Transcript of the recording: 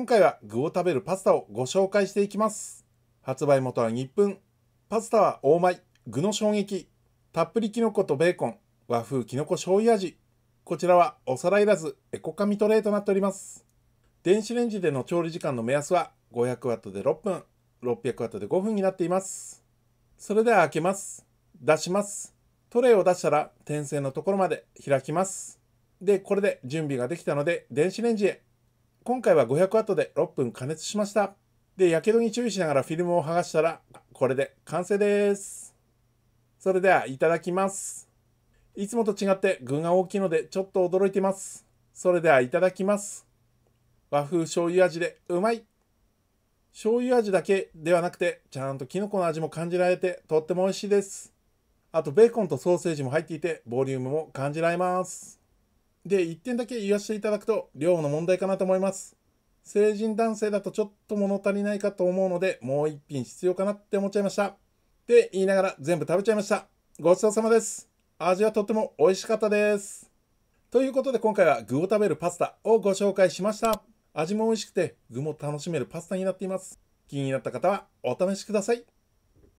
今回は具を食べるパスタをご紹介していきます発売元は日分パスタは大米具の衝撃たっぷりきのことベーコン和風きのこ醤油味こちらはお皿いらずエコカミトレーとなっております電子レンジでの調理時間の目安は 500W で6分 600W で5分になっていますそれでは開けます出しますトレイを出したら点線のところまで開きますでこれで準備ができたので電子レンジへ今回は500ワットで6分加熱しました。で、やけどに注意しながらフィルムを剥がしたら、これで完成です。それでは、いただきます。いつもと違って具が大きいのでちょっと驚いてます。それでは、いただきます。和風醤油味でうまい醤油味だけではなくて、ちゃんとキノコの味も感じられて、とっても美味しいです。あと、ベーコンとソーセージも入っていて、ボリュームも感じられます。で、1点だけ言わせていただくと、量の問題かなと思います。成人男性だとちょっと物足りないかと思うので、もう1品必要かなって思っちゃいました。って言いながら全部食べちゃいました。ごちそうさまです。味はとっても美味しかったです。ということで今回は具を食べるパスタをご紹介しました。味も美味しくて具も楽しめるパスタになっています。気になった方はお試しください。